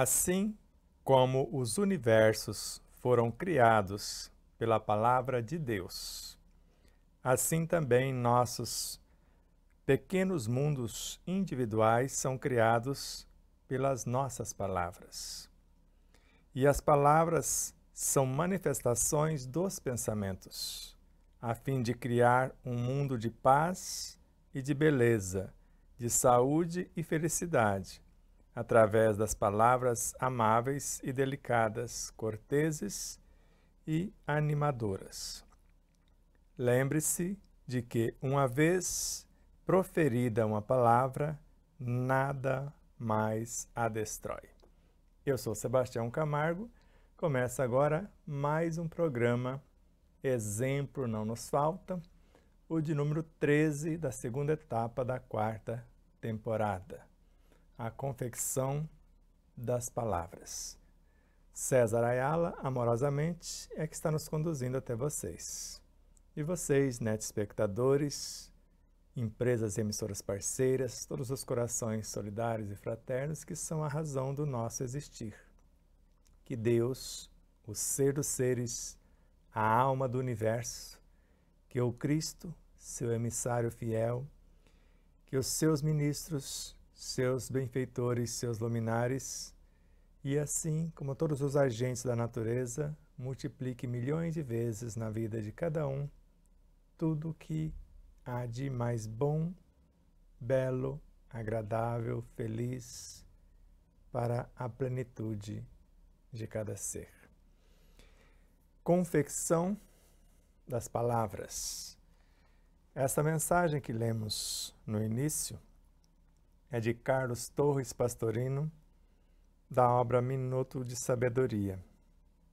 Assim como os universos foram criados pela palavra de Deus, assim também nossos pequenos mundos individuais são criados pelas nossas palavras. E as palavras são manifestações dos pensamentos, a fim de criar um mundo de paz e de beleza, de saúde e felicidade, através das palavras amáveis e delicadas, corteses e animadoras. Lembre-se de que, uma vez proferida uma palavra, nada mais a destrói. Eu sou Sebastião Camargo. Começa agora mais um programa Exemplo Não Nos Falta, o de número 13 da segunda etapa da quarta temporada a confecção das palavras. César Ayala, amorosamente, é que está nos conduzindo até vocês. E vocês, net espectadores, empresas e emissoras parceiras, todos os corações solidários e fraternos que são a razão do nosso existir. Que Deus, o ser dos seres, a alma do universo, que o Cristo, seu emissário fiel, que os seus ministros seus benfeitores, seus luminares, e assim como todos os agentes da natureza, multiplique milhões de vezes na vida de cada um tudo que há de mais bom, belo, agradável, feliz para a plenitude de cada ser. Confecção das palavras. Essa mensagem que lemos no início é de Carlos Torres Pastorino, da obra Minuto de Sabedoria.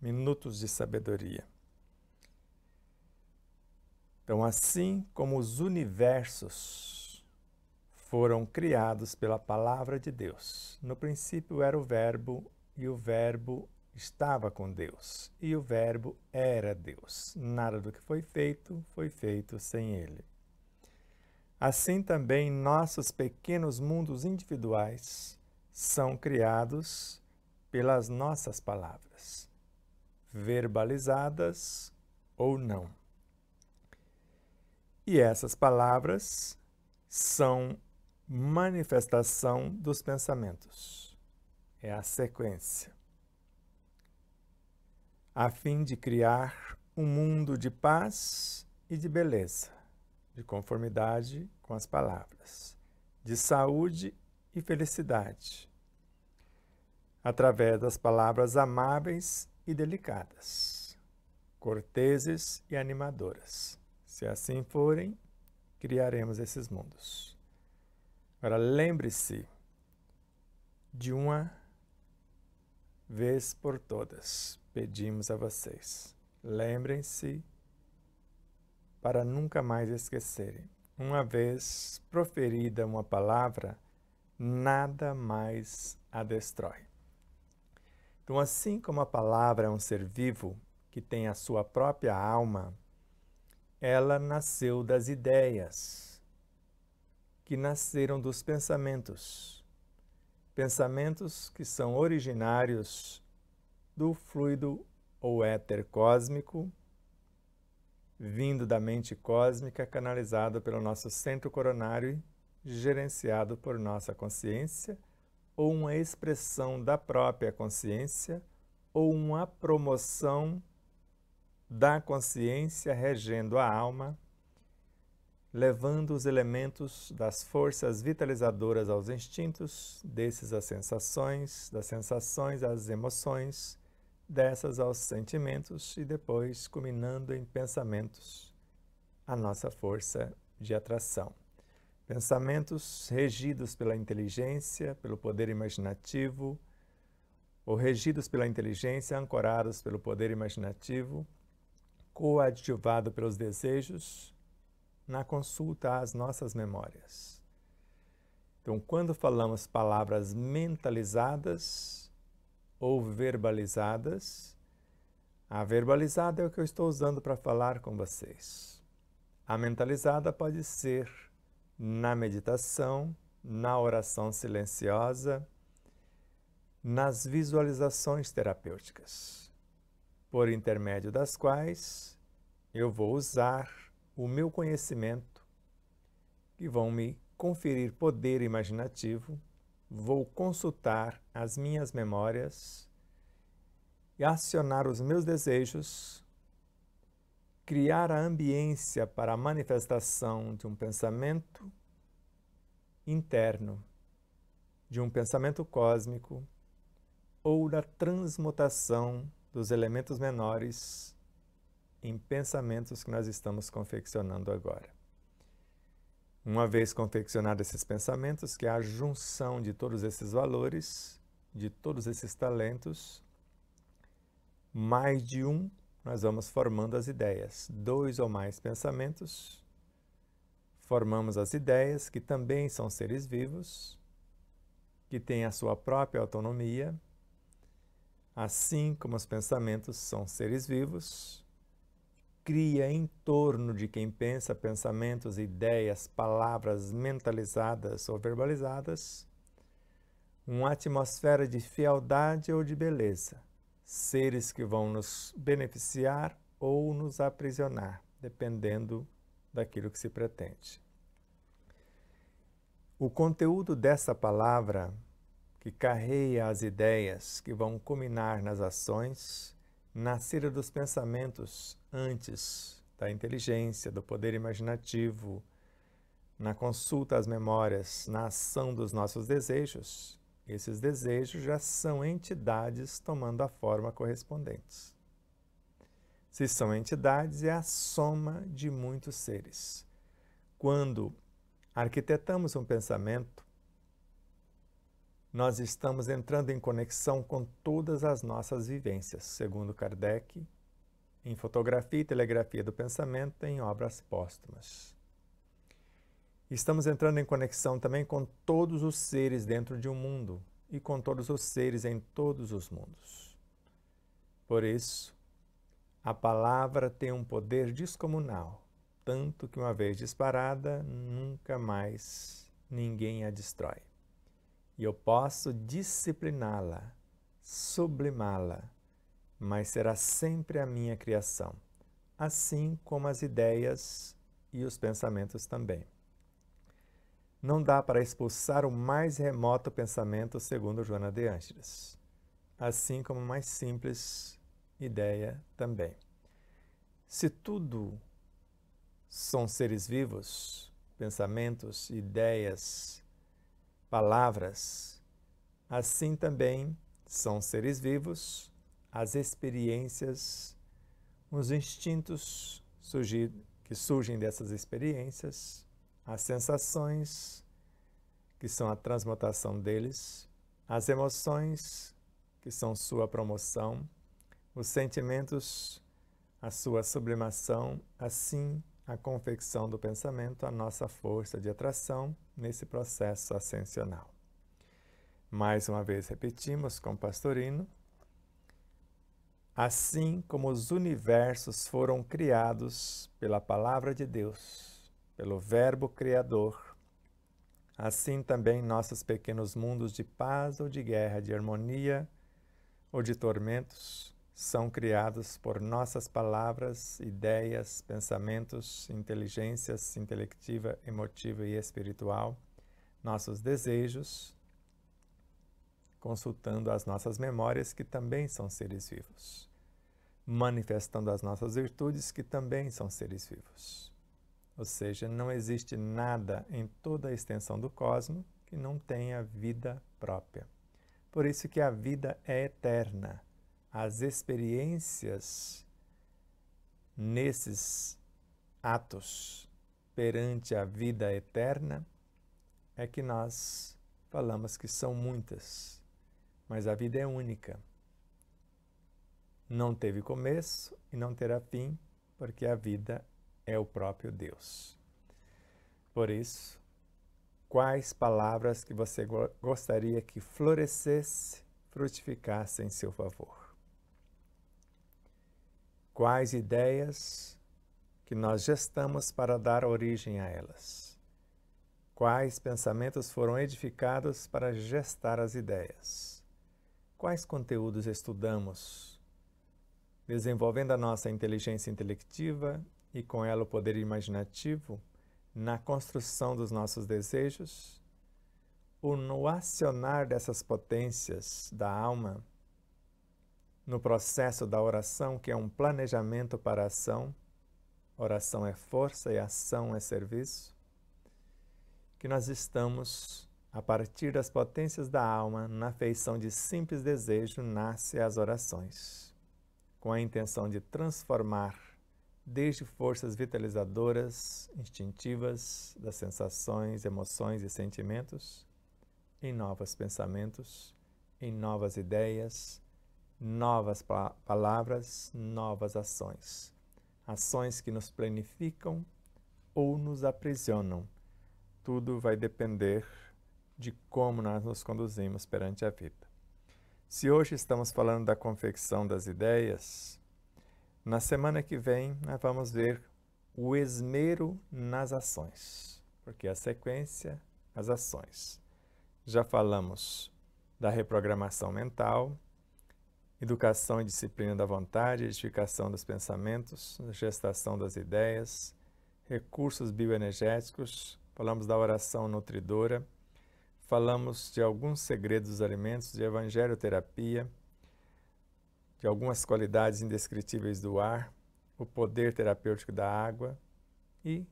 Minutos de Sabedoria. Então, assim como os universos foram criados pela palavra de Deus, no princípio era o Verbo e o Verbo estava com Deus, e o Verbo era Deus. Nada do que foi feito foi feito sem ele assim também nossos pequenos mundos individuais são criados pelas nossas palavras, verbalizadas ou não. E essas palavras são manifestação dos pensamentos. É a sequência. A fim de criar um mundo de paz e de beleza de conformidade com as palavras, de saúde e felicidade, através das palavras amáveis e delicadas, corteses e animadoras. Se assim forem, criaremos esses mundos. Agora, lembre-se de uma vez por todas, pedimos a vocês. Lembrem-se para nunca mais esquecerem. Uma vez proferida uma palavra, nada mais a destrói. Então, assim como a palavra é um ser vivo que tem a sua própria alma, ela nasceu das ideias, que nasceram dos pensamentos. Pensamentos que são originários do fluido ou éter cósmico vindo da mente cósmica, canalizado pelo nosso centro coronário e gerenciado por nossa consciência, ou uma expressão da própria consciência, ou uma promoção da consciência regendo a alma, levando os elementos das forças vitalizadoras aos instintos, desses às sensações, das sensações às emoções, dessas aos sentimentos e depois culminando em pensamentos, a nossa força de atração. Pensamentos regidos pela inteligência, pelo poder imaginativo, ou regidos pela inteligência, ancorados pelo poder imaginativo, coadjuvado pelos desejos, na consulta às nossas memórias. Então, quando falamos palavras mentalizadas, ou verbalizadas. A verbalizada é o que eu estou usando para falar com vocês. A mentalizada pode ser na meditação, na oração silenciosa, nas visualizações terapêuticas, por intermédio das quais eu vou usar o meu conhecimento que vão me conferir poder imaginativo vou consultar as minhas memórias e acionar os meus desejos, criar a ambiência para a manifestação de um pensamento interno, de um pensamento cósmico ou da transmutação dos elementos menores em pensamentos que nós estamos confeccionando agora. Uma vez confeccionados esses pensamentos, que é a junção de todos esses valores, de todos esses talentos, mais de um, nós vamos formando as ideias. Dois ou mais pensamentos, formamos as ideias, que também são seres vivos, que têm a sua própria autonomia, assim como os pensamentos são seres vivos cria em torno de quem pensa pensamentos, ideias, palavras mentalizadas ou verbalizadas, uma atmosfera de fealdade ou de beleza, seres que vão nos beneficiar ou nos aprisionar, dependendo daquilo que se pretende. O conteúdo dessa palavra, que carreia as ideias que vão culminar nas ações, nascera dos pensamentos antes da inteligência, do poder imaginativo, na consulta às memórias, na ação dos nossos desejos, esses desejos já são entidades tomando a forma correspondente. Se são entidades, é a soma de muitos seres. Quando arquitetamos um pensamento, nós estamos entrando em conexão com todas as nossas vivências, segundo Kardec, em Fotografia e Telegrafia do Pensamento, em obras póstumas. Estamos entrando em conexão também com todos os seres dentro de um mundo e com todos os seres em todos os mundos. Por isso, a palavra tem um poder descomunal, tanto que uma vez disparada, nunca mais ninguém a destrói e eu posso discipliná-la, sublimá-la, mas será sempre a minha criação, assim como as ideias e os pensamentos também. Não dá para expulsar o mais remoto pensamento, segundo Joana de Ângeles, assim como o mais simples ideia também. Se tudo são seres vivos, pensamentos, ideias, palavras. Assim também são seres vivos as experiências, os instintos surgir, que surgem dessas experiências, as sensações, que são a transmutação deles, as emoções, que são sua promoção, os sentimentos, a sua sublimação, assim a confecção do pensamento, a nossa força de atração nesse processo ascensional. Mais uma vez repetimos com Pastorino. Assim como os universos foram criados pela palavra de Deus, pelo Verbo Criador, assim também nossos pequenos mundos de paz ou de guerra, de harmonia ou de tormentos, são criados por nossas palavras, ideias, pensamentos, inteligências intelectiva, emotiva e espiritual, nossos desejos, consultando as nossas memórias, que também são seres vivos, manifestando as nossas virtudes, que também são seres vivos. Ou seja, não existe nada em toda a extensão do cosmos que não tenha vida própria. Por isso que a vida é eterna as experiências nesses atos perante a vida eterna é que nós falamos que são muitas, mas a vida é única. Não teve começo e não terá fim, porque a vida é o próprio Deus. Por isso, quais palavras que você gostaria que florescesse, frutificasse em seu favor? quais ideias que nós gestamos para dar origem a elas, quais pensamentos foram edificados para gestar as ideias, quais conteúdos estudamos, desenvolvendo a nossa inteligência intelectiva e com ela o poder imaginativo na construção dos nossos desejos, ou no acionar dessas potências da alma no processo da oração, que é um planejamento para a ação. Oração é força e ação é serviço. Que nós estamos, a partir das potências da alma, na feição de simples desejo, nasce as orações, com a intenção de transformar, desde forças vitalizadoras, instintivas, das sensações, emoções e sentimentos, em novos pensamentos, em novas ideias, novas palavras, novas ações. Ações que nos planificam ou nos aprisionam. Tudo vai depender de como nós nos conduzimos perante a vida. Se hoje estamos falando da confecção das ideias, na semana que vem nós vamos ver o esmero nas ações, porque a sequência, as ações. Já falamos da reprogramação mental, educação e disciplina da vontade, edificação dos pensamentos, gestação das ideias, recursos bioenergéticos, falamos da oração nutridora, falamos de alguns segredos dos alimentos, de evangelioterapia, de algumas qualidades indescritíveis do ar, o poder terapêutico da água e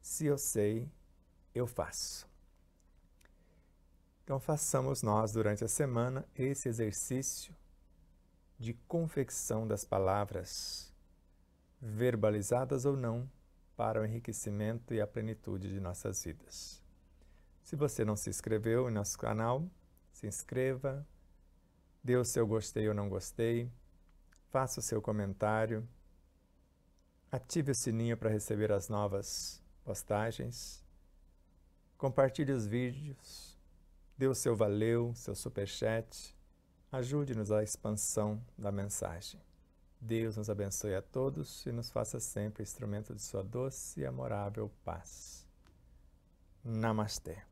se eu sei, eu faço. Então façamos nós durante a semana esse exercício de confecção das palavras, verbalizadas ou não, para o enriquecimento e a plenitude de nossas vidas. Se você não se inscreveu em nosso canal, se inscreva, dê o seu gostei ou não gostei, faça o seu comentário, ative o sininho para receber as novas postagens, compartilhe os vídeos, dê o seu valeu, seu superchat, Ajude-nos à expansão da mensagem. Deus nos abençoe a todos e nos faça sempre instrumento de sua doce e amorável paz. Namastê.